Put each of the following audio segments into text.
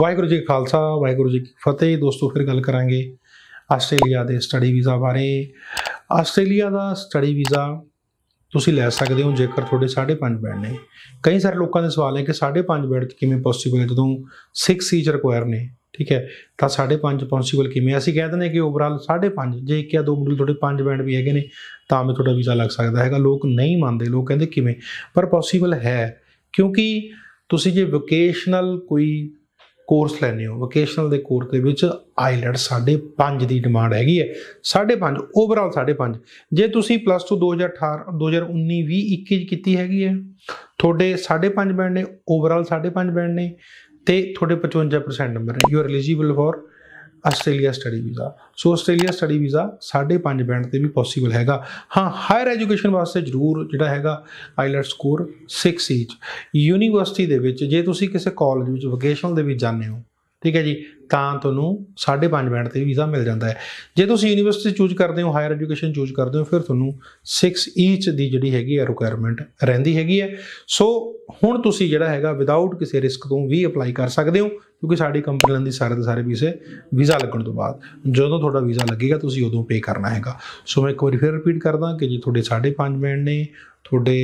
ਵਾਹਿਗੁਰੂ ਜੀ ਖਾਲਸਾ ਵਾਹਿਗੁਰੂ ਜੀ ਕੀ ਫਤਿਹ ਦੋਸਤੋ ਫਿਰ ਗੱਲ ਕਰਾਂਗੇ ਆਸਟ੍ਰੇਲੀਆ ਦੇ ਸਟੱਡੀ ਵੀਜ਼ਾ ਬਾਰੇ ਆਸਟ੍ਰੇਲੀਆ ਦਾ ਸਟੱਡੀ ਵੀਜ਼ਾ ਤੁਸੀਂ ਲੈ ਸਕਦੇ ਹੋ ਜੇਕਰ ਤੁਹਾਡੇ 5.5 ਬੈਂਡ ਨੇ ਕਈ ਸਾਰੇ ਲੋਕਾਂ ਦੇ ਸਵਾਲ ਹੈ ਕਿ 5.5 ਬੈਂਡ ਕਿਵੇਂ ਪੋਸੀਬਲ ਹੈ ਜਦੋਂ 6 ਸੀਜ ਰਿਕੁਆਇਰ ਨੇ ਠੀਕ ਹੈ ਤਾਂ 5.5 ਪੋਸੀਬਲ ਕਿਵੇਂ ਅਸੀਂ ਕਹਿ ਦਿੰਦੇ ਕਿ ਓਵਰਆਲ 5.5 ਜੇ ਇੱਕ ਜਾਂ ਦੋ ਮੋਡਲ ਤੁਹਾਡੇ 5 ਬੈਂਡ ਵੀ ਹੈਗੇ ਨੇ ਤਾਂ ਵੀ ਤੁਹਾਡਾ ਵੀਜ਼ਾ ਲੱਗ ਸਕਦਾ ਹੈਗਾ ਲੋਕ ਨਹੀਂ ਮੰਨਦੇ ਲੋਕ ਕਹਿੰਦੇ ਕਿਵੇਂ ਪਰ ਪੋਸੀਬਲ ਹੈ ਕਿਉਂਕਿ ਤੁਸੀਂ ਜੇ ਵੋਕੇਸ਼ਨਲ ਕੋਈ ਕੋਰਸ ਲੈਨੇ ਹੋ ਵੋਕੇਸ਼ਨਲ ਦੇ ਕੋਰਸ ਦੇ ਵਿੱਚ ਸਾਡੇ 5 ਦੀ ਡਿਮਾਂਡ ਹੈਗੀ ਹੈ 5 ਓਵਰਆਲ 5 ਜੇ ਤੁਸੀਂ ਪਲੱਸ 2 2018 2019 20 21 ਕੀਤੀ ਹੈਗੀ ਹੈ ਤੁਹਾਡੇ 5 ਬੈਂਡ ਨੇ ਓਵਰਆਲ 5 ਬੈਂਡ ਨੇ ਤੇ ਤੁਹਾਡੇ 55% number you are eligible for Australia study visa so Australia study visa 5.5 band ਤੇ ਵੀ ਪੋਸੀਬਲ ਹੈਗਾ ਹਾਂ ਹਾਇਰ ਐਜੂਕੇਸ਼ਨ ਵਾਸਤੇ ਜ਼ਰੂਰ ਜਿਹੜਾ ਹੈਗਾ ਆਈਲਟ ਸਕੋਰ 6 ਈਚ ਯੂਨੀਵਰਸਿਟੀ ਦੇ ਵਿੱਚ ਜੇ ਤੁਸੀਂ ਕਿਸੇ ਕਾਲਜ ਵਿੱਚ ਵੋਕੇਸ਼ਨਲ ਦੇ ਵਿੱਚ ਜਾਂਦੇ ਹੋ ਠੀਕ ਹੈ ਜੀ ਤਾਂ ਤੁਹਾਨੂੰ 5.5 ਬੈਂਡ ਤੇ ਵੀਜ਼ਾ ਮਿਲ ਜਾਂਦਾ ਹੈ ਜੇ ਤੁਸੀਂ ਯੂਨੀਵਰਸਿਟੀ ਚੂਜ਼ ਕਰਦੇ ਹੋ ਹਾਇਰ ਐਜੂਕੇਸ਼ਨ ਚੂਜ਼ ਕਰਦੇ ਹੋ ਫਿਰ ਤੁਹਾਨੂੰ 6 ਈਚ ਦੀ ਜਿਹੜੀ ਹੈਗੀ ਹੈ ਰਿਕੁਆਇਰਮੈਂਟ ਰਹਿੰਦੀ ਹੈਗੀ ਹੈ ਸੋ ਹੁਣ ਤੁਸੀਂ ਜਿਹੜਾ ਹੈਗਾ ਵਿਦਆਊਟ ਕਿਸੇ ਰਿਸਕ ਤੋਂ ਵੀ ਅਪਲਾਈ ਕਰ ਸਕਦੇ ਹੋ ਕਿਉਂਕਿ ਸਾਡੀ ਕੰਪਨੀ ਲੰਦੀ ਸਾਰੇ ਦੇ ਸਾਰੇ ਵੀਜ਼ੇ ਵੀਜ਼ਾ ਲੱਗਣ ਤੋਂ ਬਾਅਦ ਜਦੋਂ ਤੁਹਾਡਾ ਵੀਜ਼ਾ ਲੱਗੇਗਾ ਤੁਸੀਂ ਉਦੋਂ ਪੇ ਕਰਨਾ ਹੈਗਾ ਸੋ ਮੈਂ ਇੱਕ ਵਾਰੀ ਫਿਰ ਰਿਪੀਟ ਕਰਦਾ ਕਿ ਜੇ ਤੁਹਾਡੇ 5.5 ਬੈਂਡ ਨੇ ਤੁਹਾਡੇ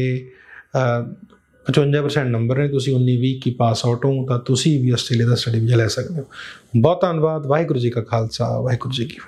55% ਨੰਬਰ ਨੇ ਤੁਸੀਂ 19 20 ਕੀ ਪਾਸ ਆਊਟ ਹੋ ਤਾਂ ਤੁਸੀਂ ਵੀ ਆਸਟ੍ਰੇਲੀਆ ਦਾ ਸਟੱਡੀ ਵੀਜ਼ਾ ਲੈ ਸਕਦੇ ਹੋ ਬਹੁਤ ਧੰਨਵਾਦ ਵਾਹਿਗੁਰੂ ਜੀ ਕਾ ਖਾਲਸਾ ਵਾਹਿਗੁਰੂ ਜੀ ਕੀ